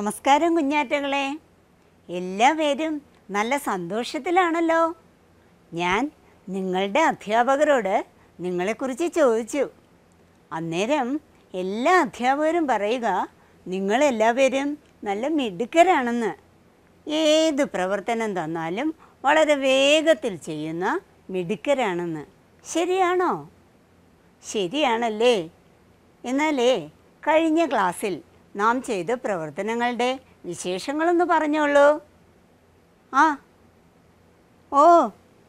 നമസ്കാരം കുഞ്ഞാറ്റകളെ എല്ലാവരും നല്ല സന്തോഷത്തിലാണല്ലോ ഞാൻ നിങ്ങളുടെ അധ്യാപകരോട് നിങ്ങളെക്കുറിച്ച് ചോദിച്ചു അന്നേരം എല്ലാ അധ്യാപകരും പറയുക നിങ്ങളെല്ലാവരും നല്ല മിടുക്കരാണെന്ന് ഏത് പ്രവർത്തനം തന്നാലും വളരെ വേഗത്തിൽ ചെയ്യുന്ന മിടുക്കരാണെന്ന് ശരിയാണോ ശരിയാണല്ലേ എന്നാലേ കഴിഞ്ഞ ക്ലാസ്സിൽ നാം ചെയ്ത പ്രവർത്തനങ്ങളുടെ വിശേഷങ്ങളൊന്ന് പറഞ്ഞോളൂ ആ ഓ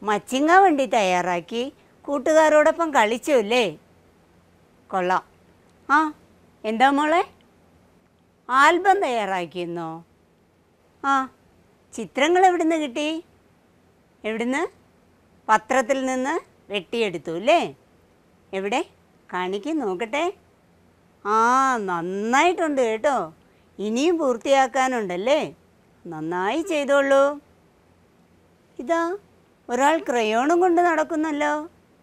മച്ചിങ്ങ വണ്ടി തയ്യാറാക്കി കൂട്ടുകാരോടൊപ്പം കളിച്ചു അല്ലേ കൊള്ളാം ആ എന്താ മോളെ ആൽബം തയ്യാറാക്കിയെന്നോ ആ ചിത്രങ്ങൾ എവിടുന്ന് കിട്ടി എവിടുന്ന് പത്രത്തിൽ നിന്ന് വെട്ടിയെടുത്തു അല്ലേ എവിടെ കാണിക്കും നോക്കട്ടെ ആ നന്നായിട്ടുണ്ട് കേട്ടോ ഇനിയും പൂർത്തിയാക്കാനുണ്ടല്ലേ നന്നായി ചെയ്തോളൂ ഇതാ ഒരാൾ ക്രയോണും കൊണ്ട് നടക്കുന്നല്ലോ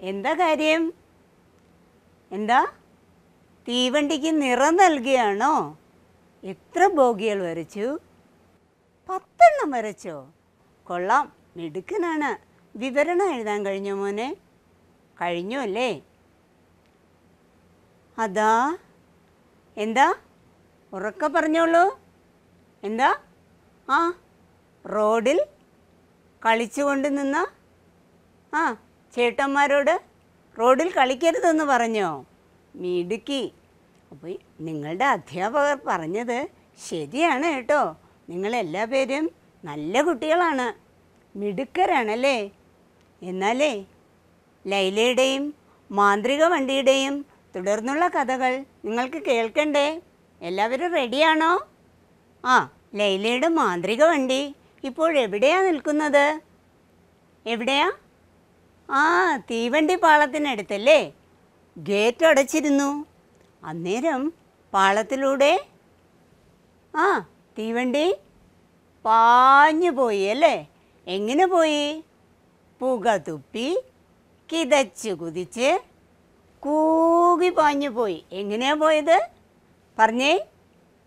എന്താ കാര്യം എന്താ തീവണ്ടിക്ക് നിറം നൽകിയാണോ എത്ര ബോഗികൾ വരച്ചു പത്തെണ്ണം വരച്ചോ കൊള്ളാം മിടുക്കനാണ് വിവരണം എഴുതാൻ കഴിഞ്ഞോ മോനെ കഴിഞ്ഞു അല്ലേ അതാ എന്താ ഉറക്ക പറഞ്ഞോളൂ എന്താ ആ റോഡിൽ കളിച്ചുകൊണ്ട് നിന്ന ആ ചേട്ടന്മാരോട് റോഡിൽ കളിക്കരുതെന്ന് പറഞ്ഞോ മിടുക്കി അപ്പോൾ നിങ്ങളുടെ അധ്യാപകർ പറഞ്ഞത് ശരിയാണ് കേട്ടോ നിങ്ങളെല്ലാ പേരും നല്ല കുട്ടികളാണ് മിടുക്കരാണല്ലേ എന്നാലേ ലൈലയുടെയും മാന്ത്രിക വണ്ടിയുടെയും തുടർന്നുള്ള കഥകൾ നിങ്ങൾക്ക് കേൾക്കണ്ടേ എല്ലാവരും റെഡിയാണോ ആ ലൈലയുടെ മാന്ത്രിക വണ്ടി ഇപ്പോൾ എവിടെയാ നിൽക്കുന്നത് എവിടെയാ ആ തീവണ്ടി പാളത്തിനടുത്തല്ലേ ഗേറ്റ് അടച്ചിരുന്നു അന്നേരം പാളത്തിലൂടെ ആ തീവണ്ടി പാഞ്ഞു പോയി അല്ലേ എങ്ങനെ പോയി പുക തുപ്പി കിതച്ചു കുതിച്ച് കൂകി പാഞ്ഞു പോയി എങ്ങനെയാ പോയത് പറഞ്ഞേ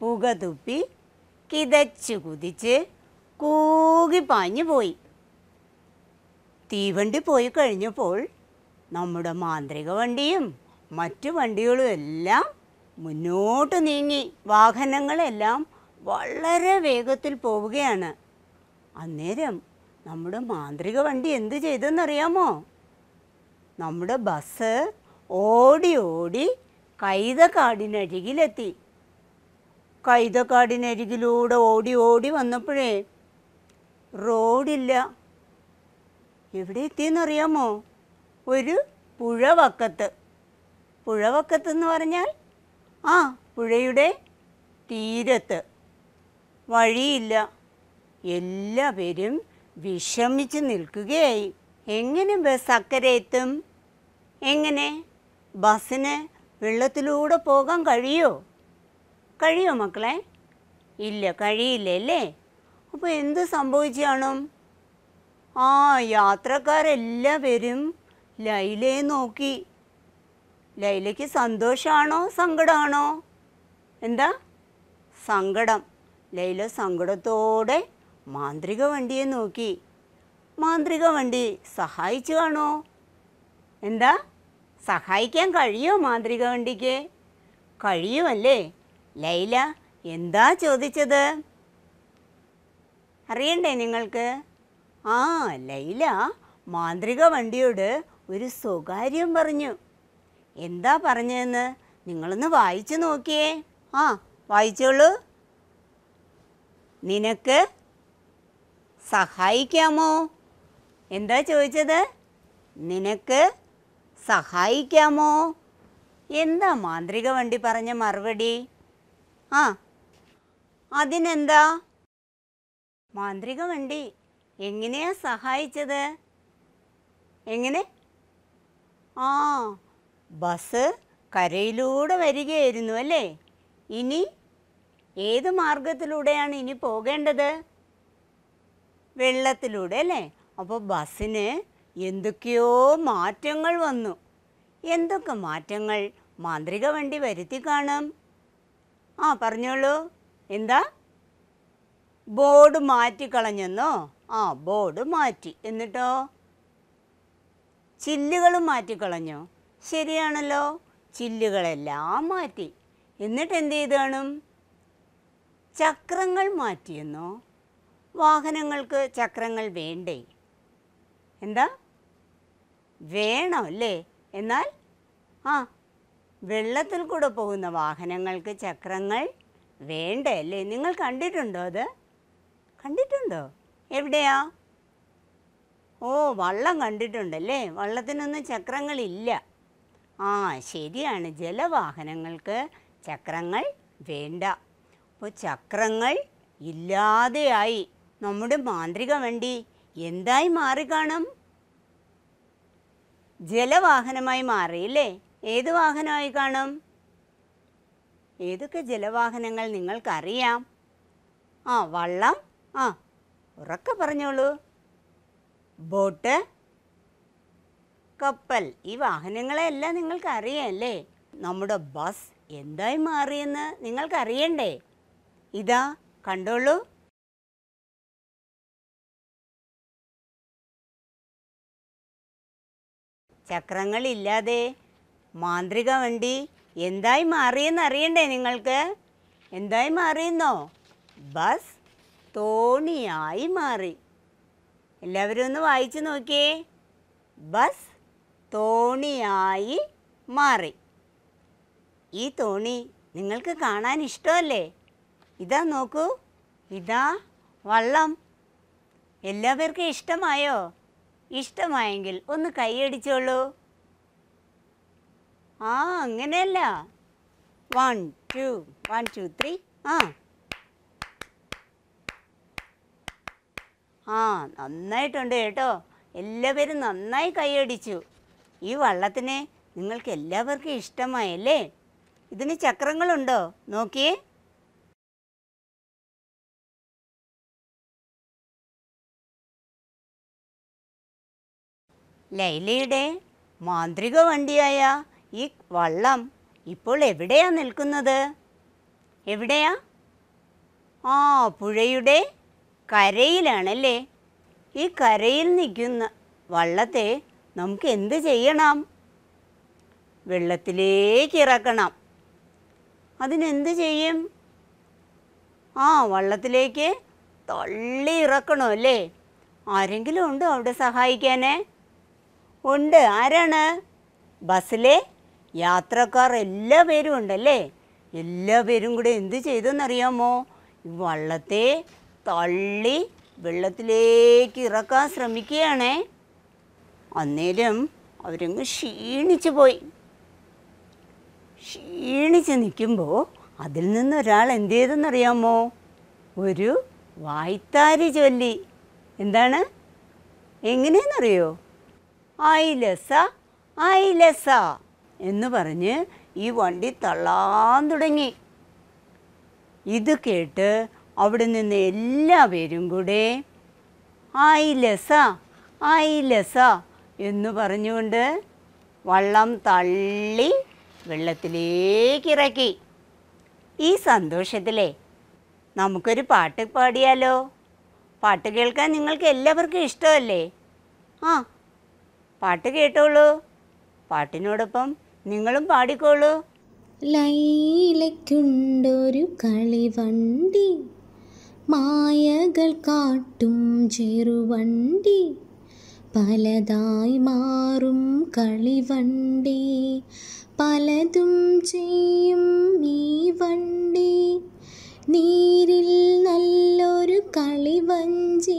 പുക തുപ്പി കിതച്ചു കുതിച്ച് കൂകി പാഞ്ഞു പോയി തീവണ്ടി പോയി കഴിഞ്ഞപ്പോൾ നമ്മുടെ മാന്ത്രിക വണ്ടിയും മറ്റു വണ്ടികളും എല്ലാം മുന്നോട്ട് നീങ്ങി വാഹനങ്ങളെല്ലാം വളരെ വേഗത്തിൽ പോവുകയാണ് അന്നേരം നമ്മുടെ മാന്ത്രിക വണ്ടി എന്ത് ചെയ്തെന്നറിയാമോ നമ്മുടെ ബസ് ഓടി ഓടി കൈതക്കാടിനരികിലെത്തി കൈതക്കാടിനരികിലൂടെ ഓടി ഓടി വന്നപ്പോഴേ റോഡില്ല എവിടെ എത്തിയെന്നറിയാമോ ഒരു പുഴവക്കത്ത് പുഴവക്കത്ത് എന്ന് പറഞ്ഞാൽ ആ പുഴയുടെ തീരത്ത് വഴിയില്ല എല്ലാവരും വിഷമിച്ച് നിൽക്കുകയായി എങ്ങനെ ബസ് അക്കരെ എത്തും എങ്ങനെ ബസ്സിന് വെള്ളത്തിലൂടെ പോകാൻ കഴിയോ കഴിയോ മക്കളെ ഇല്ല കഴിയില്ല അല്ലേ അപ്പോൾ എന്ത് സംഭവിച്ചാണ് ആ യാത്രക്കാരെല്ലാ പേരും ലൈലയെ നോക്കി ലൈലയ്ക്ക് സന്തോഷമാണോ സങ്കടമാണോ എന്താ സങ്കടം ലൈല സങ്കടത്തോടെ മാന്ത്രിക വണ്ടിയെ നോക്കി മാന്ത്രിക വണ്ടി സഹായിച്ചു കാണോ എന്താ സഹായിക്കാൻ കഴിയോ മാന്ത്രിക വണ്ടിക്ക് കഴിയുമല്ലേ ലൈല എന്താ ചോദിച്ചത് അറിയണ്ടേ നിങ്ങൾക്ക് ആ ലൈല മാന്ത്രിക വണ്ടിയോട് ഒരു സ്വകാര്യം പറഞ്ഞു എന്താ പറഞ്ഞതെന്ന് നിങ്ങളൊന്ന് വായിച്ചു നോക്കിയേ ആ വായിച്ചോളൂ നിനക്ക് സഹായിക്കാമോ എന്താ ചോദിച്ചത് നിനക്ക് സഹായിക്കാമോ എന്താ മാന്ത്രിക വണ്ടി പറഞ്ഞ മറുപടി ആ അതിനെന്താ മാന്ത്രിക വണ്ടി എങ്ങനെയാ സഹായിച്ചത് എങ്ങനെ ആ ബസ് കരയിലൂടെ വരികയായിരുന്നു അല്ലേ ഇനി ഏത് മാർഗത്തിലൂടെയാണ് ഇനി പോകേണ്ടത് വെള്ളത്തിലൂടെ അല്ലേ അപ്പോൾ ബസ്സിന് എന്തൊക്കെയോ മാറ്റങ്ങൾ വന്നു എന്തൊക്കെ മാറ്റങ്ങൾ മാന്ത്രിക വണ്ടി വരുത്തി കാണാം ആ പറഞ്ഞോളൂ എന്താ ബോർഡ് മാറ്റി കളഞ്ഞെന്നോ ആ ബോർഡ് മാറ്റി എന്നിട്ടോ ചില്ലുകൾ മാറ്റിക്കളഞ്ഞോ ശരിയാണല്ലോ ചില്ലുകളെല്ലാം മാറ്റി എന്നിട്ട് എന്ത് ചെയ്ത് കാണും ചക്രങ്ങൾ മാറ്റിയെന്നോ വാഹനങ്ങൾക്ക് ചക്രങ്ങൾ വേണ്ടേ എന്താ വേണം അല്ലേ എന്നാൽ ആ വെള്ളത്തിൽ കൂടെ പോകുന്ന വാഹനങ്ങൾക്ക് ചക്രങ്ങൾ വേണ്ട അല്ലേ നിങ്ങൾ കണ്ടിട്ടുണ്ടോ അത് കണ്ടിട്ടുണ്ടോ എവിടെയാ ഓ വള്ളം കണ്ടിട്ടുണ്ടല്ലേ വള്ളത്തിനൊന്നും ചക്രങ്ങളില്ല ആ ശരിയാണ് ജലവാഹനങ്ങൾക്ക് ചക്രങ്ങൾ വേണ്ട അപ്പോൾ ചക്രങ്ങൾ ഇല്ലാതെയായി നമ്മുടെ മാന്ത്രിക വണ്ടി എന്തായി മാറിക്കാണും ജലവാഹനമായി മാറിയില്ലേ ഏത് വാഹനമായി കാണും ഏതൊക്കെ ജലവാഹനങ്ങൾ നിങ്ങൾക്കറിയാം ആ വള്ളം ആ ഉറക്കെ പറഞ്ഞോളൂ ബോട്ട് കപ്പൽ ഈ വാഹനങ്ങളെല്ലാം നിങ്ങൾക്കറിയാമല്ലേ നമ്മുടെ ബസ് എന്തായി മാറിയെന്ന് നിങ്ങൾക്കറിയണ്ടേ ഇതാ കണ്ടോളൂ ചക്രങ്ങളില്ലാതെ മാന്ത്രിക വണ്ടി എന്തായി മാറിയെന്ന് അറിയണ്ടേ നിങ്ങൾക്ക് എന്തായി മാറിയെന്നോ ബസ് തോണിയായി മാറി എല്ലാവരും ഒന്ന് വായിച്ചു നോക്കിയേ ബസ് തോണിയായി മാറി ഈ തോണി നിങ്ങൾക്ക് കാണാൻ ഇഷ്ടമല്ലേ ഇതാ നോക്കൂ ഇതാ വള്ളം എല്ലാവർക്കും ഇഷ്ടമായോ ഇഷ്ടമായെങ്കിൽ ഒന്ന് കൈയടിച്ചോളൂ ആ അങ്ങനെയല്ല one two one two three ആ ആ നന്നായിട്ടുണ്ട് കേട്ടോ എല്ലാവരും നന്നായി കൈയടിച്ചു ഈ വള്ളത്തിനെ നിങ്ങൾക്ക് എല്ലാവർക്കും ഇഷ്ടമായല്ലേ ഇതിന് ചക്രങ്ങളുണ്ടോ നോക്കിയേ ലൈലയുടെ മാന്ത്രിക വണ്ടിയായ ഈ വള്ളം ഇപ്പോൾ എവിടെയാ നിൽക്കുന്നത് എവിടെയാ ആ പുഴയുടെ കരയിലാണല്ലേ ഈ കരയിൽ നിൽക്കുന്ന വള്ളത്തെ നമുക്ക് എന്ത് ചെയ്യണം വെള്ളത്തിലേക്ക് ഇറക്കണം അതിനെന്ത് ചെയ്യും ആ വള്ളത്തിലേക്ക് തള്ളി ഇറക്കണമല്ലേ ആരെങ്കിലും ഉണ്ടോ അവിടെ സഹായിക്കാനേ ഉണ്ട് ആരാണ് ബസ്സിലെ യാത്രക്കാർ എല്ലാ പേരും ഉണ്ടല്ലേ എല്ലാ പേരും കൂടെ എന്ത് ചെയ്തെന്നറിയാമോ വള്ളത്തെ തള്ളി വെള്ളത്തിലേക്ക് ഇറക്കാൻ ശ്രമിക്കുകയാണേ അന്നേരം അവരങ്ങ് ക്ഷീണിച്ചു പോയി ക്ഷീണിച്ച് നിൽക്കുമ്പോൾ അതിൽ നിന്ന് ഒരാൾ എന്ത് ചെയ്തെന്നറിയാമോ ഒരു വായ്ത്താരി ചൊല്ലി എന്താണ് എങ്ങനെയെന്നറിയോ ഐലസ ഐലസ എന്ന് പറഞ്ഞ് ഈ വണ്ടി തള്ളാൻ തുടങ്ങി ഇത് കേട്ട് അവിടെ നിന്ന് എല്ലാവരും കൂടെ ഐലസ ഐലസ എന്ന് പറഞ്ഞുകൊണ്ട് വള്ളം തള്ളി ഇറക്കി ഈ സന്തോഷത്തിലേ നമുക്കൊരു പാട്ട് പാടിയാലോ പാട്ട് കേൾക്കാൻ നിങ്ങൾക്ക് എല്ലാവർക്കും ഇഷ്ടമല്ലേ ആ പാട്ട് കേട്ടോളൂ പാട്ടിനോടൊപ്പം നിങ്ങളും പാടിക്കോളൂ ലൈലയ്ക്കുണ്ടൊരു കളിവണ്ടി മായകൾ കാട്ടും ചെറുവണ്ടി പലതായി മാറും കളിവണ്ടി പലതും ചെയ്യും ഈ വണ്ടി നീരിൽ നല്ലൊരു കളിവഞ്ചി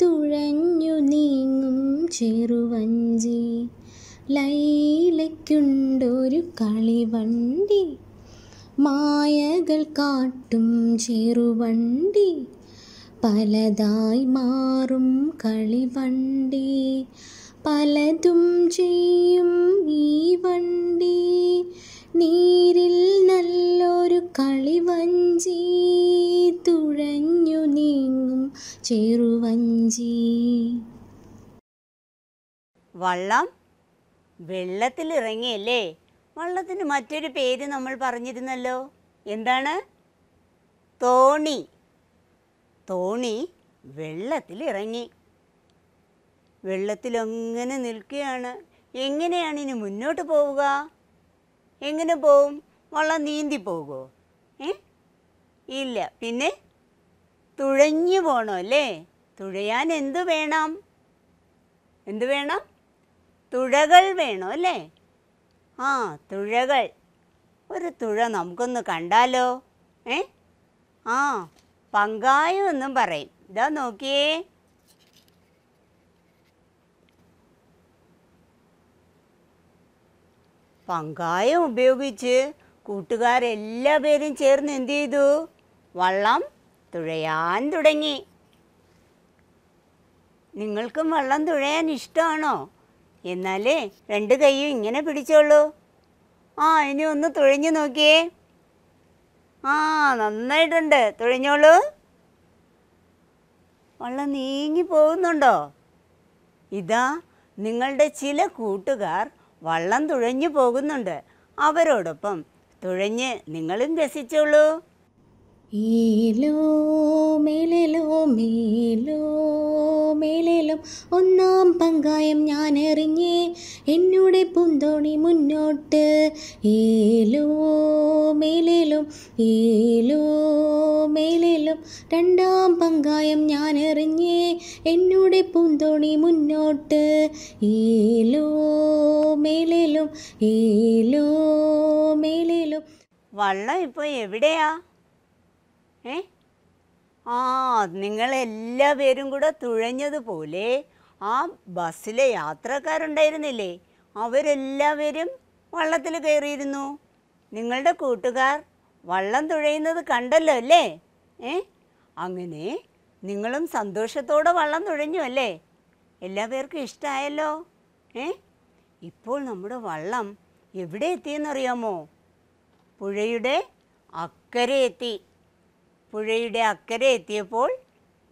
തുഴഞ്ഞു നീങ്ങും ചെറുവഞ്ചി ലൈലയ്ക്കുണ്ടൊരു കളിവണ്ടി മായകൾ കാട്ടും ചെറുവണ്ടി പലതായി മാറും കളിവണ്ടി പലതും ചെയ്യും ഈ വണ്ടി നീരിൽ നല്ലോ കളിവഞ്ചി തുഴഞ്ഞു നീങ്ങും ചെറുവഞ്ചി വള്ളം വെള്ളത്തിൽ ഇറങ്ങിയല്ലേ വള്ളത്തിന് മറ്റൊരു പേര് നമ്മൾ പറഞ്ഞിരുന്നല്ലോ എന്താണ് തോണി തോണി വെള്ളത്തിൽ ഇറങ്ങി വെള്ളത്തിലങ്ങനെ നിൽക്കുകയാണ് എങ്ങനെയാണ് ഇനി മുന്നോട്ട് പോവുക എങ്ങനെ പോവും വള്ളം നീന്തി പോകുമോ ഇല്ല പിന്നെ തുഴഞ്ഞു പോകണം അല്ലേ തുഴയാൻ എന്ത് വേണം എന്ത് വേണം തുഴകൾ വേണം അല്ലേ ആ തുഴകൾ ഒരു തുഴ നമുക്കൊന്ന് കണ്ടാലോ ഏ ആ പങ്കായം എന്നും പറയും ഇതാ നോക്കിയേ പങ്കായം ഉപയോഗിച്ച് കൂട്ടുകാരെല്ലാ പേരും ചേർന്ന് എന്ത് ചെയ്തു വള്ളം തുഴയാൻ തുടങ്ങി നിങ്ങൾക്കും വള്ളം തുഴയാൻ ഇഷ്ടമാണോ എന്നാലേ രണ്ട് കൈയും ഇങ്ങനെ പിടിച്ചോളൂ ആ ഇനി ഒന്ന് തുഴഞ്ഞു നോക്കിയേ ആ നന്നായിട്ടുണ്ട് തുഴഞ്ഞോളൂ വള്ളം നീങ്ങി പോകുന്നുണ്ടോ ഇതാ നിങ്ങളുടെ ചില കൂട്ടുകാർ വള്ളം തുഴഞ്ഞു പോകുന്നുണ്ട് അവരോടൊപ്പം തുഴഞ്ഞ് നിങ്ങളും രസിച്ചോളൂ ഈലോ മേലോ മേലോ മേലേലും ഒന്നാം പങ്കായം ഞാൻ എറിഞ്ഞേ എന്നോടെ പൂന്തോണി മുന്നോട്ട് ഏലോ മേലേലും ഏലോ മേലേലും രണ്ടാം പങ്കായം ഞാൻ എറിഞ്ഞേ എന്നോടെ പൂന്തോണി മുന്നോട്ട് ഏലോ മേലേലും ഏലോ മേലേലും വള്ളം ഇപ്പോൾ എവിടെയാ ഏ ആ നിങ്ങളെല്ലാ പേരും കൂടെ തുഴഞ്ഞതുപോലെ ആ ബസ്സിലെ യാത്രക്കാരുണ്ടായിരുന്നില്ലേ അവരെല്ലാവരും വള്ളത്തിൽ കയറിയിരുന്നു നിങ്ങളുടെ കൂട്ടുകാർ വള്ളം തുഴയുന്നത് കണ്ടല്ലോ അല്ലേ ഏ അങ്ങനെ നിങ്ങളും സന്തോഷത്തോടെ വള്ളം തുഴഞ്ഞു അല്ലേ എല്ലാ പേർക്കും ഇഷ്ടമായല്ലോ ഏ ഇപ്പോൾ നമ്മുടെ വള്ളം എവിടെ എത്തിയെന്നറിയാമോ പുഴയുടെ അക്കരെ എത്തി പുഴയുടെ അക്കരെ എത്തിയപ്പോൾ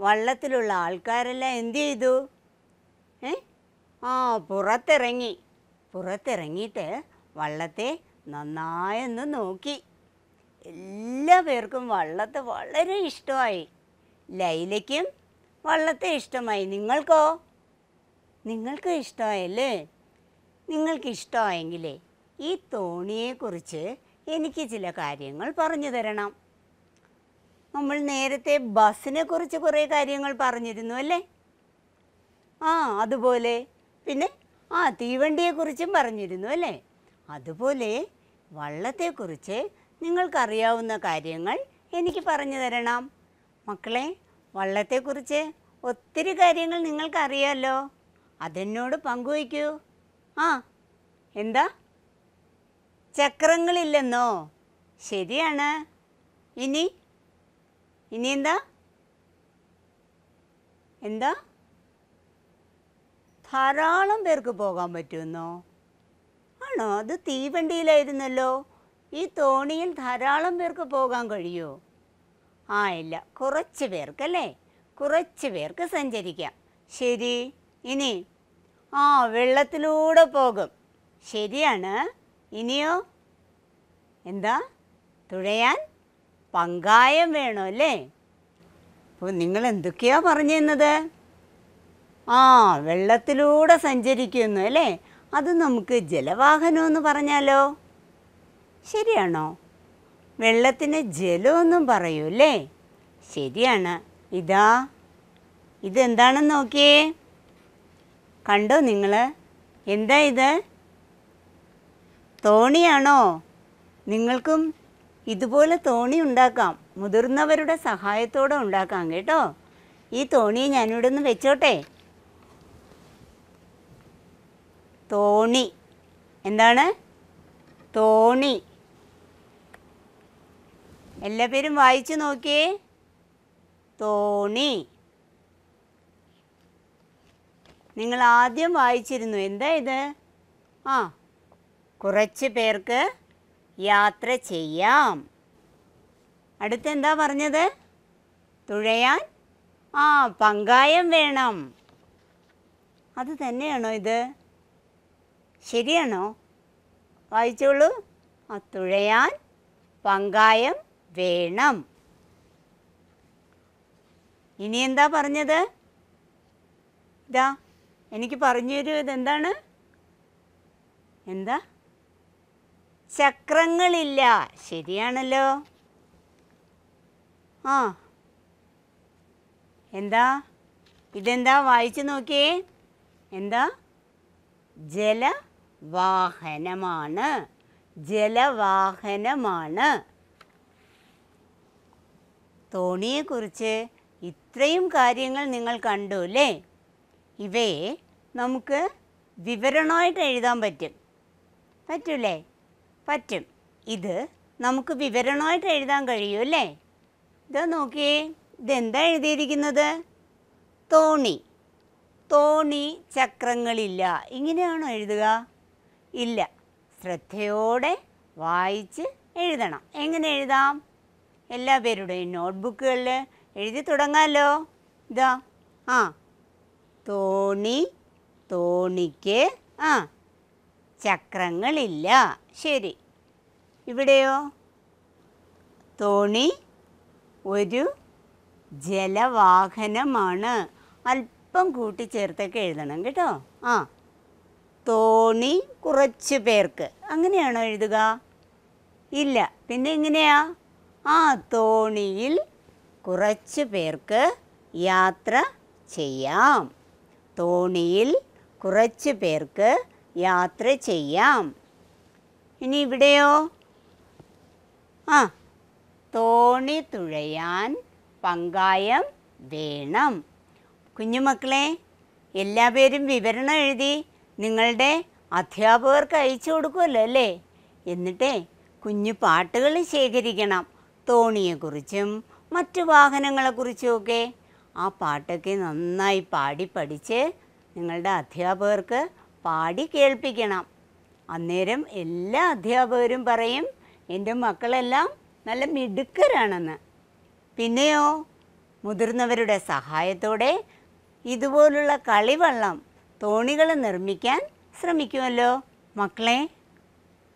വള്ളത്തിലുള്ള ആൾക്കാരെല്ലാം എന്തു ചെയ്തു ഏ ആ പുറത്തിറങ്ങി പുറത്തിറങ്ങിയിട്ട് വള്ളത്തെ നന്നായൊന്ന് നോക്കി എല്ലാ പേർക്കും വള്ളത്തെ വളരെ ഇഷ്ടമായി ലൈലയ്ക്കും വള്ളത്തെ ഇഷ്ടമായി നിങ്ങൾക്കോ നിങ്ങൾക്ക് ഇഷ്ടമായല്ലേ നിങ്ങൾക്ക് ഇഷ്ടമായെങ്കിലേ ഈ തോണിയെക്കുറിച്ച് എനിക്ക് ചില കാര്യങ്ങൾ പറഞ്ഞു തരണം നമ്മൾ നേരത്തെ ബസ്സിനെ കുറിച്ച് കുറേ കാര്യങ്ങൾ പറഞ്ഞിരുന്നു അല്ലേ ആ അതുപോലെ പിന്നെ ആ തീവണ്ടിയെക്കുറിച്ചും പറഞ്ഞിരുന്നു അല്ലേ അതുപോലെ വള്ളത്തെക്കുറിച്ച് നിങ്ങൾക്കറിയാവുന്ന കാര്യങ്ങൾ എനിക്ക് പറഞ്ഞു തരണം മക്കളെ വള്ളത്തെക്കുറിച്ച് ഒത്തിരി കാര്യങ്ങൾ നിങ്ങൾക്കറിയാമല്ലോ അതെന്നോട് പങ്കുവയ്ക്കൂ ആ എന്താ ചക്രങ്ങളില്ലെന്നോ ശരിയാണ് ഇനി ഇനി എന്താ എന്താ ധാരാളം പേർക്ക് പോകാൻ പറ്റുമെന്നോ ആണോ അത് തീവണ്ടിയിലായിരുന്നല്ലോ ഈ തോണിയിൽ ധാരാളം പേർക്ക് പോകാൻ കഴിയുമോ ആ ഇല്ല കുറച്ച് പേർക്കല്ലേ കുറച്ച് പേർക്ക് സഞ്ചരിക്കാം ശരി ഇനി ആ വെള്ളത്തിലൂടെ പോകും ശരിയാണ് ഇനിയോ എന്താ തുഴയാൻ പങ്കായം വേണം അല്ലേ അപ്പോൾ നിങ്ങൾ എന്തൊക്കെയാ പറഞ്ഞിരുന്നത് ആ വെള്ളത്തിലൂടെ സഞ്ചരിക്കുന്നു അല്ലേ അത് നമുക്ക് ജലവാഹനം എന്ന് പറഞ്ഞാലോ ശരിയാണോ വെള്ളത്തിന് ജലമൊന്നും പറയൂല്ലേ ശരിയാണ് ഇതാ ഇതെന്താണെന്ന് നോക്കിയേ കണ്ടോ നിങ്ങൾ എന്താ ഇത് തോണിയാണോ നിങ്ങൾക്കും ഇതുപോലെ തോണി ഉണ്ടാക്കാം മുതിർന്നവരുടെ സഹായത്തോടെ ഉണ്ടാക്കാം കേട്ടോ ഈ തോണി ഞാനിവിടെ നിന്ന് വെച്ചോട്ടെ തോണി എന്താണ് തോണി എല്ലാ പേരും വായിച്ചു നോക്കിയേ തോണി നിങ്ങൾ ആദ്യം വായിച്ചിരുന്നു എന്താ ഇത് ആ കുറച്ച് പേർക്ക് യാത്ര ചെയ്യാം അടുത്തെന്താ പറഞ്ഞത് തുഴയാൻ ആ പങ്കായം വേണം അത് തന്നെയാണോ ഇത് ശരിയാണോ വായിച്ചോളൂ ആ തുഴയാൻ പങ്കായം വേണം ഇനി എന്താ പറഞ്ഞത് ഇതാ എനിക്ക് പറഞ്ഞു തരൂ ഇതെന്താണ് എന്താ ചക്രങ്ങളില്ല ശരിയാണല്ലോ ആ എന്താ ഇതെന്താ വായിച്ചു നോക്കിയേ എന്താ ജലവാഹനമാണ് ജലവാഹനമാണ് തോണിയെക്കുറിച്ച് ഇത്രയും കാര്യങ്ങൾ നിങ്ങൾ കണ്ടു അല്ലേ ഇവയെ നമുക്ക് വിവരണമായിട്ട് എഴുതാൻ പറ്റും പറ്റൂലേ പറ്റും ഇത് നമുക്ക് വിവരണമായിട്ട് എഴുതാൻ കഴിയും അല്ലേ ഇത് നോക്കിയേ ഇതെന്താ എഴുതിയിരിക്കുന്നത് തോണി തോണി ചക്രങ്ങളില്ല ഇങ്ങനെയാണോ എഴുതുക ഇല്ല ശ്രദ്ധയോടെ വായിച്ച് എഴുതണം എങ്ങനെ എഴുതാം എല്ലാ പേരുടെയും നോട്ട്ബുക്കുകളിൽ എഴുതി തുടങ്ങാമല്ലോ ഇതാ ആ തോണി തോണിക്ക് ആ ചക്രങ്ങളില്ല ശരി ഇവിടെയോ തോണി ഒരു ജലവാഹനമാണ് അല്പം കൂട്ടിച്ചേർത്തൊക്കെ എഴുതണം കേട്ടോ ആ തോണി കുറച്ച് പേർക്ക് അങ്ങനെയാണോ എഴുതുക ഇല്ല പിന്നെ എങ്ങനെയാ ആ തോണിയിൽ കുറച്ച് പേർക്ക് യാത്ര ചെയ്യാം തോണിയിൽ കുറച്ച് പേർക്ക് യാത്ര ചെയ്യാം ഇനി ഇവിടെയോ ആ തോണി തുഴയാൻ പങ്കായം വേണം കുഞ്ഞുമക്കളെ എല്ലാ പേരും വിവരണം എഴുതി നിങ്ങളുടെ അധ്യാപകർക്ക് അയച്ചു കൊടുക്കുമല്ലോ അല്ലേ എന്നിട്ടേ കുഞ്ഞു പാട്ടുകൾ ശേഖരിക്കണം തോണിയെക്കുറിച്ചും മറ്റു വാഹനങ്ങളെക്കുറിച്ചുമൊക്കെ ആ പാട്ടൊക്കെ നന്നായി പാടി പഠിച്ച് നിങ്ങളുടെ അധ്യാപകർക്ക് പാടി കേൾപ്പിക്കണം അന്നേരം എല്ലാ അധ്യാപകരും പറയും എൻ്റെ മക്കളെല്ലാം നല്ല മിടുക്കരാണെന്ന് പിന്നെയോ മുതിർന്നവരുടെ സഹായത്തോടെ ഇതുപോലുള്ള കളിവള്ളം തോണികൾ നിർമ്മിക്കാൻ ശ്രമിക്കുമല്ലോ മക്കളെ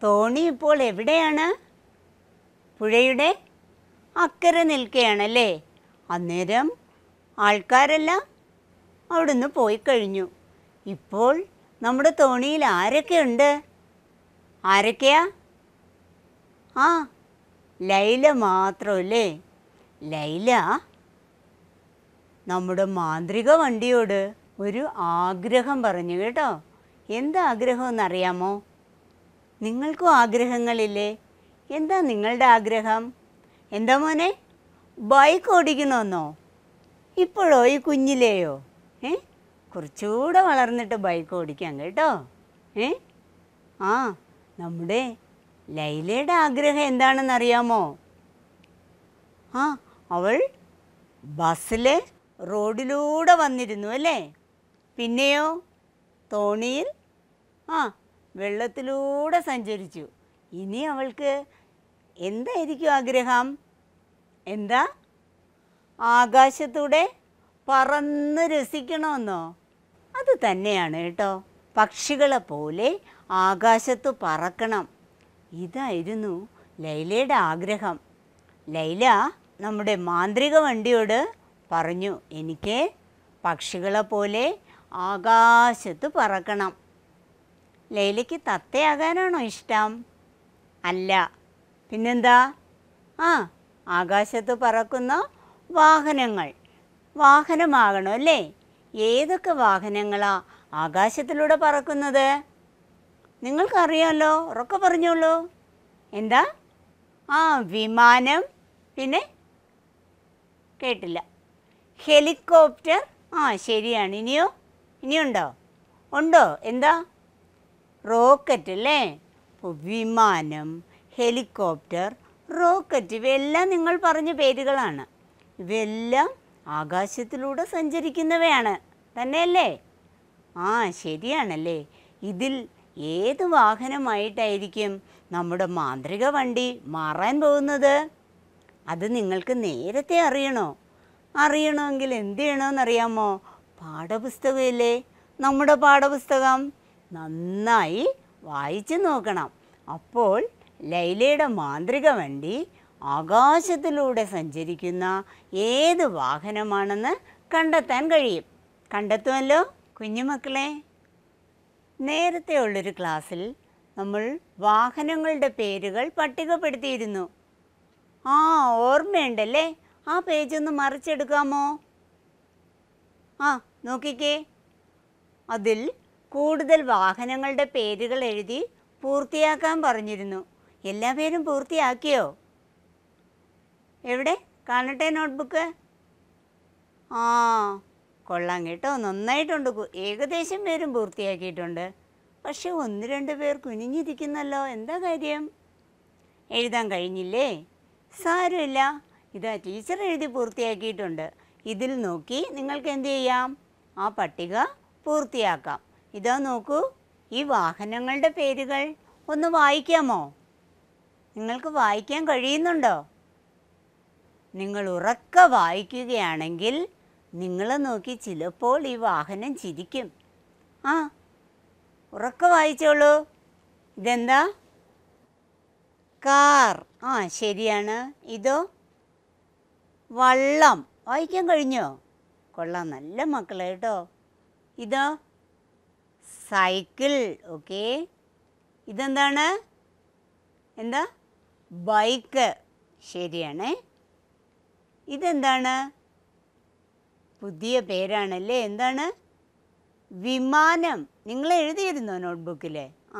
തോണി ഇപ്പോൾ എവിടെയാണ് പുഴയുടെ അക്കരെ നിൽക്കുകയാണല്ലേ അന്നേരം ആൾക്കാരെല്ലാം അവിടുന്ന് പോയി കഴിഞ്ഞു ഇപ്പോൾ നമ്മുടെ തോണിയിൽ ആരൊക്കെയുണ്ട് ആരൊക്കെയാ ആ ലൈല മാത്രമല്ലേ ലൈല നമ്മുടെ മാന്ത്രിക വണ്ടിയോട് ഒരു ആഗ്രഹം പറഞ്ഞു കേട്ടോ എന്താ ആഗ്രഹം എന്നറിയാമോ നിങ്ങൾക്കും ആഗ്രഹങ്ങളില്ലേ എന്താ നിങ്ങളുടെ ആഗ്രഹം എന്താ മോനെ ബൈക്ക് ഓടിക്കണമെന്നോ ഇപ്പോഴോ ഈ കുഞ്ഞിലെയോ ഏ കുറച്ചുകൂടെ വളർന്നിട്ട് ബൈക്ക് ഓടിക്കാം കേട്ടോ ഏ ആ നമ്മുടെ ലൈലയുടെ ആഗ്രഹം എന്താണെന്ന് അറിയാമോ ആ അവൾ ബസ്സിൽ റോഡിലൂടെ വന്നിരുന്നു അല്ലേ പിന്നെയോ തോണിയിൽ ആ വെള്ളത്തിലൂടെ സഞ്ചരിച്ചു ഇനി അവൾക്ക് എന്തായിരിക്കും ആഗ്രഹം എന്താ ആകാശത്തൂടെ പറന്ന് രസിക്കണമെന്നോ അത് തന്നെയാണ് കേട്ടോ പക്ഷികളെ പോലെ ആകാശത്ത് പറക്കണം ഇതായിരുന്നു ലൈലയുടെ ആഗ്രഹം ലൈല നമ്മുടെ മാന്ത്രിക വണ്ടിയോട് പറഞ്ഞു എനിക്ക് പക്ഷികളെ പോലെ ആകാശത്ത് പറക്കണം ലൈലയ്ക്ക് തത്തയാകാനാണോ ഇഷ്ടം അല്ല പിന്നെന്താ ആ ആകാശത്ത് പറക്കുന്ന വാഹനങ്ങൾ വാഹനമാകണം അല്ലേ ഏതൊക്കെ വാഹനങ്ങളാണ് ആകാശത്തിലൂടെ പറക്കുന്നത് നിങ്ങൾക്കറിയാമല്ലോ ഉറക്കെ പറഞ്ഞോളൂ എന്താ ആ വിമാനം പിന്നെ കേട്ടില്ല ഹെലികോപ്റ്റർ ആ ശരിയാണ് ഇനിയോ ഇനിയുണ്ടോ ഉണ്ടോ എന്താ റോക്കറ്റ് അല്ലേ വിമാനം ഹെലികോപ്റ്റർ റോക്കറ്റ് ഇവയെല്ലാം നിങ്ങൾ പറഞ്ഞ പേരുകളാണ് ഇവയെല്ലാം ആകാശത്തിലൂടെ സഞ്ചരിക്കുന്നവയാണ് തന്നെയല്ലേ ആ ശരിയാണല്ലേ ഇതിൽ ഏത് വാഹനമായിട്ടായിരിക്കും നമ്മുടെ മാന്ത്രിക വണ്ടി മാറാൻ പോകുന്നത് അത് നിങ്ങൾക്ക് നേരത്തെ അറിയണോ അറിയണമെങ്കിൽ എന്ത് ചെയ്യണമെന്നറിയാമോ പാഠപുസ്തകമില്ലേ നമ്മുടെ പാഠപുസ്തകം നന്നായി വായിച്ചു നോക്കണം അപ്പോൾ ലൈലയുടെ മാന്ത്രിക വണ്ടി ആകാശത്തിലൂടെ സഞ്ചരിക്കുന്ന ഏത് വാഹനമാണെന്ന് കണ്ടെത്താൻ കഴിയും കണ്ടെത്തുമല്ലോ കുഞ്ഞുമക്കളെ നേരത്തെ ഉള്ളൊരു ക്ലാസ്സിൽ നമ്മൾ വാഹനങ്ങളുടെ പേരുകൾ പട്ടികപ്പെടുത്തിയിരുന്നു ആ ഓർമ്മയുണ്ടല്ലേ ആ പേജ് ഒന്ന് മറിച്ചെടുക്കാമോ ആ നോക്കിക്കേ അതിൽ കൂടുതൽ വാഹനങ്ങളുടെ പേരുകൾ എഴുതി പൂർത്തിയാക്കാൻ പറഞ്ഞിരുന്നു എല്ലാ പേരും പൂർത്തിയാക്കിയോ എവിടെ കാണട്ടെ നോട്ട്ബുക്ക് ആ കൊള്ളാം കേട്ടോ നന്നായിട്ടുണ്ട് ഏകദേശം പേരും പൂർത്തിയാക്കിയിട്ടുണ്ട് പക്ഷെ ഒന്ന് രണ്ട് പേർ കുനിഞ്ഞിരിക്കുന്നല്ലോ എന്താ കാര്യം എഴുതാൻ കഴിഞ്ഞില്ലേ സാരമില്ല ഇതാ ടീച്ചർ എഴുതി പൂർത്തിയാക്കിയിട്ടുണ്ട് ഇതിൽ നോക്കി നിങ്ങൾക്ക് എന്ത് ചെയ്യാം ആ പട്ടിക പൂർത്തിയാക്കാം ഇതാ നോക്കൂ ഈ വാഹനങ്ങളുടെ പേരുകൾ ഒന്ന് വായിക്കാമോ നിങ്ങൾക്ക് വായിക്കാൻ കഴിയുന്നുണ്ടോ നിങ്ങൾ ഉറക്ക വായിക്കുകയാണെങ്കിൽ നിങ്ങളെ നോക്കി ചിലപ്പോൾ ഈ വാഹനം ചിരിക്കും ആ ഉറക്കെ വായിച്ചോളൂ ഇതെന്താ കാർ ആ ശരിയാണ് ഇതോ വള്ളം വായിക്കാൻ കഴിഞ്ഞോ കൊള്ളാം നല്ല മക്കളെ കേട്ടോ ഇതോ സൈക്കിൾ ഓക്കെ ഇതെന്താണ് എന്താ ബൈക്ക് ശരിയാണേ ഇതെന്താണ് പുതിയ പേരാണല്ലേ എന്താണ് വിമാനം നിങ്ങൾ എഴുതിയിരുന്നോ നോട്ട്ബുക്കിൽ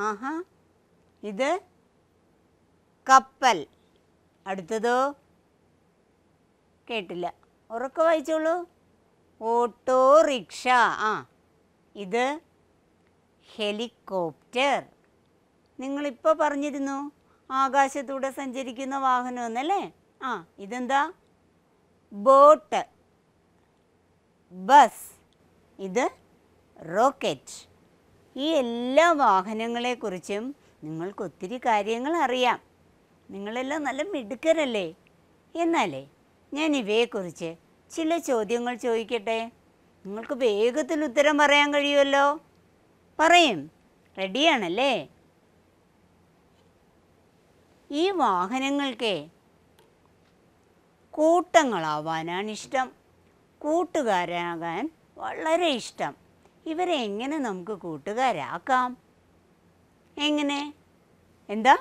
ആഹാ ഇത് കപ്പൽ അടുത്തതോ കേട്ടില്ല ഉറക്കെ വായിച്ചോളൂ ഓട്ടോറിക്ഷ ആ ഇത് ഹെലികോപ്റ്റർ നിങ്ങളിപ്പോൾ പറഞ്ഞിരുന്നു ആകാശത്തൂടെ സഞ്ചരിക്കുന്ന വാഹനം എന്നല്ലേ ആ ഇതെന്താ ബോട്ട് ബസ് ഇത് റോക്കറ്റ് ഈ എല്ലാ വാഹനങ്ങളെക്കുറിച്ചും നിങ്ങൾക്ക് ഒത്തിരി കാര്യങ്ങൾ അറിയാം നിങ്ങളെല്ലാം നല്ല മിടുക്കരല്ലേ എന്നാലേ ഞാൻ ഇവയെക്കുറിച്ച് ചില ചോദ്യങ്ങൾ ചോദിക്കട്ടെ നിങ്ങൾക്ക് വേഗത്തിൽ ഉത്തരം പറയാൻ കഴിയുമല്ലോ പറയും റെഡിയാണല്ലേ ഈ വാഹനങ്ങൾക്ക് കൂട്ടങ്ങളാവാനാണ് ഇഷ്ടം കൂട്ടുകാരാകാൻ വളരെ ഇഷ്ടം ഇവരെ എങ്ങനെ നമുക്ക് കൂട്ടുകാരാക്കാം എങ്ങനെ എന്താ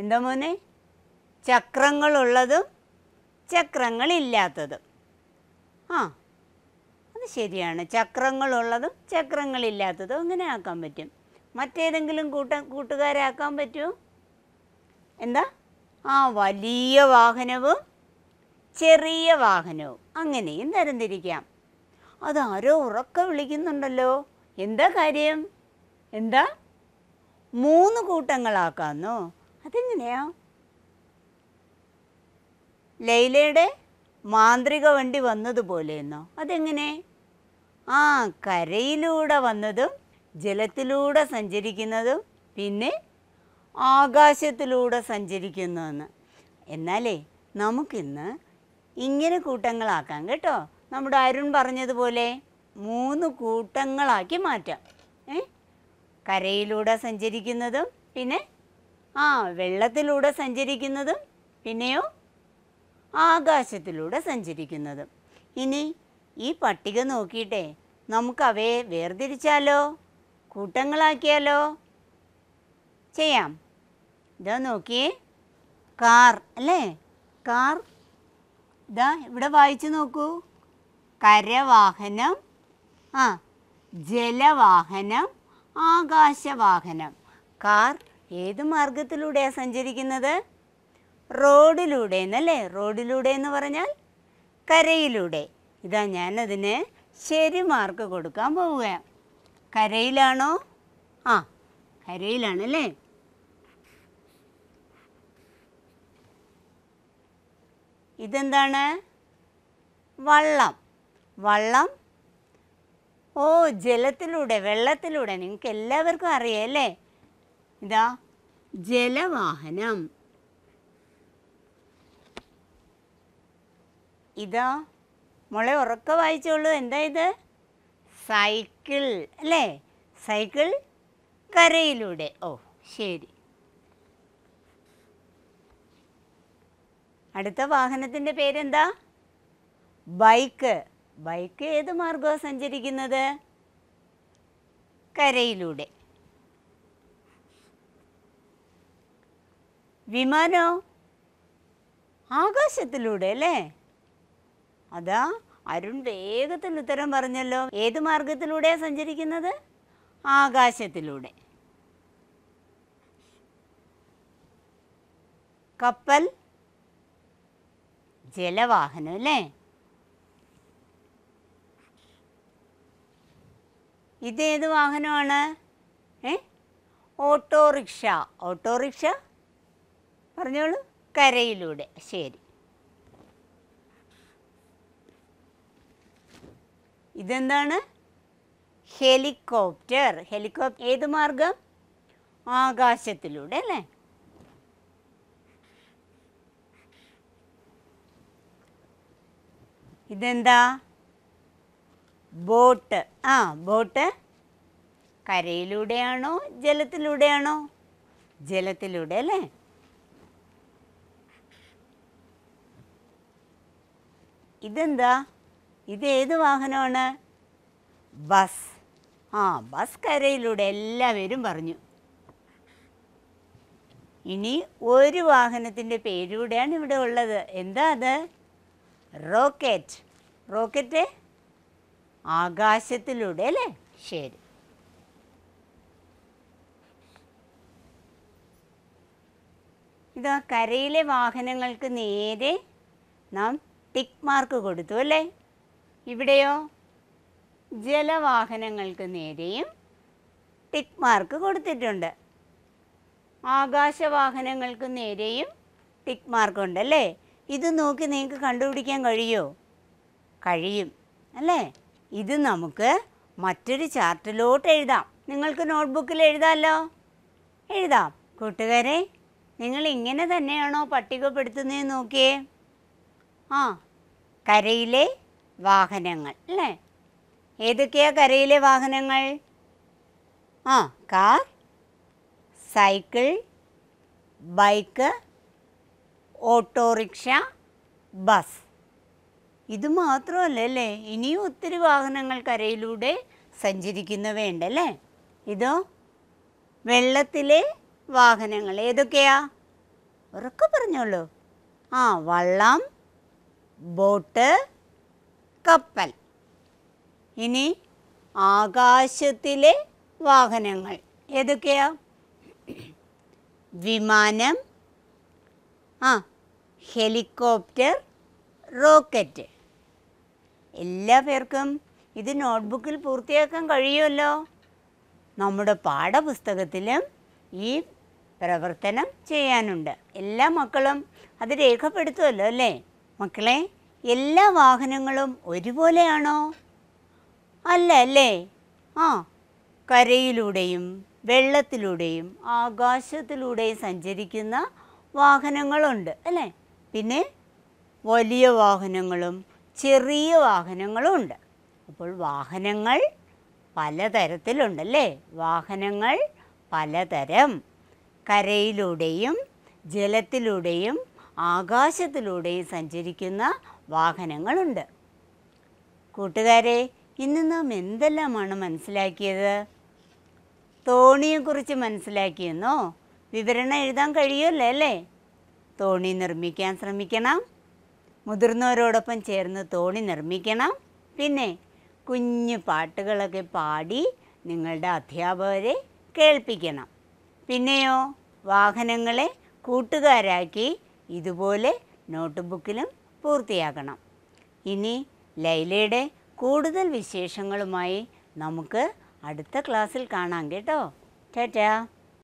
എന്താ മോനെ ചക്രങ്ങളുള്ളതും ചക്രങ്ങളില്ലാത്തതും ആ അത് ശരിയാണ് ചക്രങ്ങളുള്ളതും ചക്രങ്ങളില്ലാത്തതും അങ്ങനെ ആക്കാൻ പറ്റും മറ്റേതെങ്കിലും കൂട്ട കൂട്ടുകാരാക്കാൻ പറ്റുമോ എന്താ ആ വലിയ വാഹനവും ചെറിയ വാഹനവും അങ്ങനെയും തരംതിരിക്കാം അതാരോ ഉറക്കെ വിളിക്കുന്നുണ്ടല്ലോ എന്താ കാര്യം എന്താ മൂന്ന് കൂട്ടങ്ങളാക്കാന്നോ അതെങ്ങനെയാ ലൈലയുടെ മാന്ത്രിക വണ്ടി വന്നതുപോലെയെന്നോ അതെങ്ങനെ ആ കരയിലൂടെ വന്നതും ജലത്തിലൂടെ സഞ്ചരിക്കുന്നതും പിന്നെ ആകാശത്തിലൂടെ സഞ്ചരിക്കുന്നതെന്ന് എന്നാലേ നമുക്കിന്ന് ഇങ്ങനെ കൂട്ടങ്ങളാക്കാം കേട്ടോ നമ്മുടെ അരുൺ പറഞ്ഞതുപോലെ മൂന്ന് കൂട്ടങ്ങളാക്കി മാറ്റാം ഏ കരയിലൂടെ സഞ്ചരിക്കുന്നതും പിന്നെ ആ വെള്ളത്തിലൂടെ സഞ്ചരിക്കുന്നതും പിന്നെയോ ആകാശത്തിലൂടെ സഞ്ചരിക്കുന്നതും ഇനി ഈ പട്ടിക നോക്കിയിട്ടേ നമുക്ക് അവയെ വേർതിരിച്ചാലോ കൂട്ടങ്ങളാക്കിയാലോ ചെയ്യാം ഇതാ നോക്കിയേ കാർ അല്ലേ കാർ ഇതാ ഇവിടെ വായിച്ചു നോക്കൂ കരവാഹനം ആ ജലവാഹനം ആകാശവാഹനം കാർ ഏത് മാർഗത്തിലൂടെയാണ് സഞ്ചരിക്കുന്നത് റോഡിലൂടെ എന്നല്ലേ റോഡിലൂടെ എന്ന് പറഞ്ഞാൽ കരയിലൂടെ ഇതാ ഞാനതിന് ശരി മാർക്ക് കൊടുക്കാൻ പോവുകയാണ് കരയിലാണോ ആ കരയിലാണല്ലേ ഇതെന്താണ് വള്ളം വള്ളം ഓ ജലത്തിലൂടെ വെള്ളത്തിലൂടെ നിങ്ങൾക്ക് എല്ലാവർക്കും അറിയാമല്ലേ ഇതാ ജലവാഹനം ഇതാ മുളെ ഉറക്ക വായിച്ചോളൂ എന്താ ഇത് സൈക്കിൾ അല്ലേ സൈക്കിൾ കരയിലൂടെ ഓ ശരി അടുത്ത വാഹനത്തിൻ്റെ പേരെന്താ ബൈക്ക് ബൈക്ക് ഏത് മാർഗമാണ് സഞ്ചരിക്കുന്നത് കരയിലൂടെ വിമാനോ ആകാശത്തിലൂടെ അല്ലേ അതാ അരുൺ വേഗത്തിൽ ഉത്തരം പറഞ്ഞല്ലോ ഏത് മാർഗത്തിലൂടെയാണ് സഞ്ചരിക്കുന്നത് ആകാശത്തിലൂടെ കപ്പൽ ജലവാഹനം അല്ലേ ഇതേത് വാഹനമാണ് ഏ ഓട്ടോറിക്ഷ ഓട്ടോറിക്ഷ പറഞ്ഞോളൂ കരയിലൂടെ ശരി ഇതെന്താണ് ഹെലികോപ്റ്റർ ഹെലികോപ്റ്റർ ഏത് മാർഗം ആകാശത്തിലൂടെ അല്ലേ ഇതെന്താ ബോട്ട് ആ ബോട്ട് കരയിലൂടെയാണോ ജലത്തിലൂടെയാണോ ജലത്തിലൂടെ അല്ലേ ഇതെന്താ ഇത് ഏത് വാഹനമാണ് ബസ് ആ ബസ് കരയിലൂടെ എല്ലാവരും പറഞ്ഞു ഇനി ഒരു വാഹനത്തിൻ്റെ പേരൂടെയാണ് ഇവിടെ ഉള്ളത് എന്താ അത് റോക്കറ്റ് റോക്കറ്റ് ആകാശത്തിലൂടെ അല്ലേ ശരി ഇതാ കരയിലെ വാഹനങ്ങൾക്ക് നേരെ നാം ടിക്ക് മാർക്ക് കൊടുത്തു അല്ലേ ഇവിടെയോ ജലവാഹനങ്ങൾക്ക് നേരെയും ടിക്ക് മാർക്ക് കൊടുത്തിട്ടുണ്ട് ആകാശവാഹനങ്ങൾക്ക് നേരെയും ടിക്ക് ഉണ്ടല്ലേ ഇത് നോക്കി നിങ്ങൾക്ക് കണ്ടുപിടിക്കാൻ കഴിയുമോ കഴിയും അല്ലേ ഇത് നമുക്ക് മറ്റൊരു ചാർട്ടിലോട്ട് എഴുതാം നിങ്ങൾക്ക് നോട്ട്ബുക്കിൽ എഴുതാമല്ലോ എഴുതാം കൂട്ടുകാരെ നിങ്ങൾ ഇങ്ങനെ തന്നെയാണോ പട്ടികപ്പെടുത്തുന്നത് നോക്കിയേ ആ കരയിലെ വാഹനങ്ങൾ അല്ലേ ഏതൊക്കെയാ കരയിലെ വാഹനങ്ങൾ ആ car cycle bike autorickshaw bus ഇത് മാത്രമല്ല അല്ലേ ഇനിയും ഒത്തിരി വാഹനങ്ങൾ കരയിലൂടെ സഞ്ചരിക്കുന്നവയുണ്ടല്ലേ ഇതോ വെള്ളത്തിലെ വാഹനങ്ങൾ ഏതൊക്കെയാ ഉറക്കെ പറഞ്ഞോളൂ ആ വള്ളം ബോട്ട് കപ്പൽ ഇനി ആകാശത്തിലെ വാഹനങ്ങൾ ഏതൊക്കെയാ വിമാനം ആ ഹെലികോപ്റ്റർ റോക്കറ്റ് എല്ലാ പേർക്കും ഇത് നോട്ട്ബുക്കിൽ പൂർത്തിയാക്കാൻ കഴിയുമല്ലോ നമ്മുടെ പാഠപുസ്തകത്തിലും ഈ പ്രവർത്തനം ചെയ്യാനുണ്ട് എല്ലാ മക്കളും അത് രേഖപ്പെടുത്തുമല്ലോ അല്ലേ മക്കളെ എല്ലാ വാഹനങ്ങളും ഒരുപോലെയാണോ അല്ല അല്ലേ ആ കരയിലൂടെയും വെള്ളത്തിലൂടെയും ആകാശത്തിലൂടെയും സഞ്ചരിക്കുന്ന വാഹനങ്ങളുണ്ട് അല്ലേ പിന്നെ വലിയ വാഹനങ്ങളും ചെറിയ വാഹനങ്ങളും ഉണ്ട് അപ്പോൾ വാഹനങ്ങൾ പലതരത്തിലുണ്ടല്ലേ വാഹനങ്ങൾ പലതരം കരയിലൂടെയും ജലത്തിലൂടെയും ആകാശത്തിലൂടെയും സഞ്ചരിക്കുന്ന വാഹനങ്ങളുണ്ട് കൂട്ടുകാരെ ഇന്ന് നാം എന്തെല്ലാമാണ് മനസ്സിലാക്കിയത് തോണിയെക്കുറിച്ച് മനസ്സിലാക്കിയെന്നോ വിവരണം എഴുതാൻ കഴിയുമല്ലേ അല്ലേ തോണി നിർമ്മിക്കാൻ ശ്രമിക്കണം മുതിർന്നവരോടൊപ്പം ചേർന്ന് തോണി നിർമ്മിക്കണം പിന്നെ കുഞ്ഞു പാട്ടുകളൊക്കെ പാടി നിങ്ങളുടെ അധ്യാപകരെ കേൾപ്പിക്കണം പിന്നെയോ വാഹനങ്ങളെ കൂട്ടുകാരാക്കി ഇതുപോലെ നോട്ട് ബുക്കിലും പൂർത്തിയാക്കണം ഇനി ലൈലയുടെ കൂടുതൽ വിശേഷങ്ങളുമായി നമുക്ക് അടുത്ത ക്ലാസ്സിൽ കാണാം കേട്ടോ ടാറ്റാ